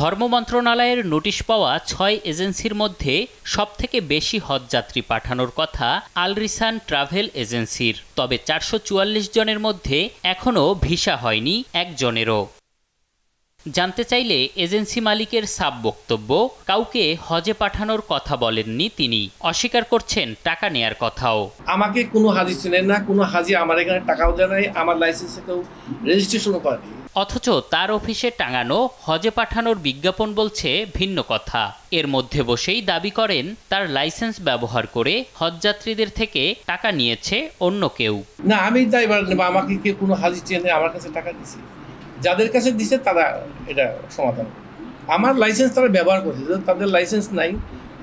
ধর্ম মন্ত্রণালয়ের নোটিশ পাওয়া ছয় এজেন্সির মধ্যে সবথেকে বেশি হজযাত্রী পাঠানোর কথা আলরিসান ট্রাভেল এজেন্সির তবে চারশো জনের মধ্যে এখনও ভিসা হয়নি একজনেরও জানতে চাইলে এজেন্সি মালিকের সাব বক্তব্য কাউকে হজে পাঠানোর কথা বলেননি তিনি অস্বীকার করছেন টাকা নেয়ার কথাও আমাকে কোনো হাজি চেনেন না কোনো হাজি আমার এখানে টাকাও দেয় নাই আমার লাইসেন্সে কেউ রেজিস্ট্রেশনও করেনি অথচ তার অফিসে টাঙানো হজে পাঠানোর বিজ্ঞাপন বলছে ভিন্ন কথা এর মধ্যে বসেই দাবি করেন তার লাইসেন্স ব্যবহার করে হজযাত্রীদের থেকে টাকা নিয়েছে অন্য কেউ না আমি তাই আমাকে কেউ কোনো হাজি চেনে আমার কাছে টাকা দিছে যাদের কাছে দিছে তারা এটা সমাধান আমার লাইসেন্স তারা ব্যবহার করছে তাদের লাইসেন্স নাই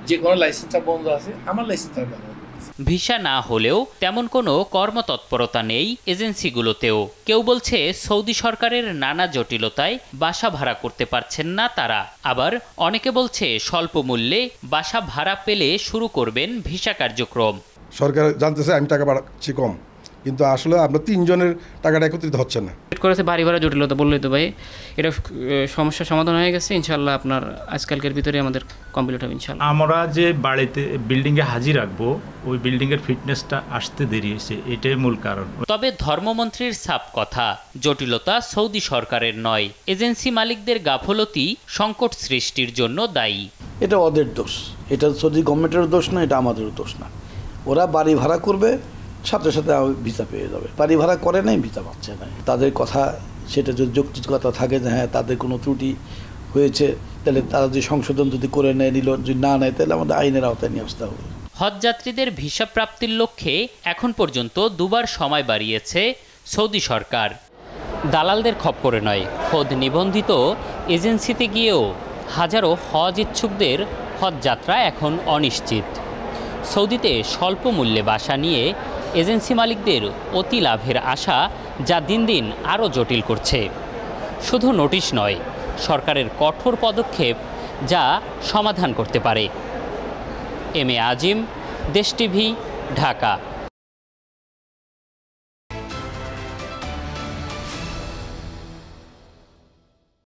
যে কোনো লাইসেন্সটা বন্ধ আছে আমার লাইসেন্স তারা ব্যবহার ভিসা না হলেও তেমন কোনো কর্মতৎপরতা নেই এজেন্সিগুলোতেও কেউ বলছে সৌদি সরকারের নানা জটিলতায় বাসা ভাড়া করতে পারছেন না তারা আবার অনেকে বলছে স্বল্প মূল্যে বাসা ভাড়া পেলে শুরু করবেন ভিসা কার্যক্রম সরকার জানতেছে আমি টাকা বাড়াচ্ছি কম কিন্তু আসলে আমরা তিনজনের টাকাটা একত্রিত হচ্ছে না করেছে বাড়ি ভাড়া জটিলতা বললেই তো ভাই এটা সমস্যা সমাধান হয়ে গেছে ইনশাল্লাহ আপনার আজকালকের ভিতরে আমাদের কমপ্লিট হবে ইনশাল্লাহ আমরা যে বাড়িতে বিল্ডিংয়ে হাজির রাখবো ওই বিল্ডিংয়ের ফিটনেসটা আসতে দেরি হয়েছে এটাই মূল কারণ তবে ধর্মমন্ত্রীর সাপ কথা জটিলতা সৌদি সরকারের নয় এজেন্সি মালিকদের গাফলতি সংকট সৃষ্টির জন্য দায়ী এটা ওদের দোষ এটা সৌদি গভর্নমেন্টের দোষ না এটা আমাদের দোষ না ওরা বাড়ি ভাড়া করবে সাথে সাথে ভিসা পেয়ে যাবে বাড়ি ভাড়া করে নাই ভিসা পাচ্ছে না তাদের কথা সেটা যদি কথা থাকে যে হ্যাঁ তাদের কোনো ত্রুটি হয়েছে তাহলে তারা যদি সংশোধন যদি করে নেয় নিল যদি না নেয় তাহলে আমাদের আইনের আওতায় নিয়ে আসতে হবে হজযাত্রীদের ভিসা প্রাপ্তির লক্ষ্যে এখন পর্যন্ত দুবার সময় বাড়িয়েছে সৌদি সরকার দালালদের খপ করে নয় খোদ নিবন্ধিত এজেন্সিতে গিয়েও হাজারো হজ ইচ্ছুকদের হজযাত্রা এখন অনিশ্চিত সৌদিতে স্বল্প মূল্যে বাসা নিয়ে এজেন্সি মালিকদের অতি লাভের আশা যা দিন দিন আরও জটিল করছে শুধু নোটিশ নয় সরকারের কঠোর পদক্ষেপ যা সমাধান করতে পারে এম এ আজিম দেশ টিভি ঢাকা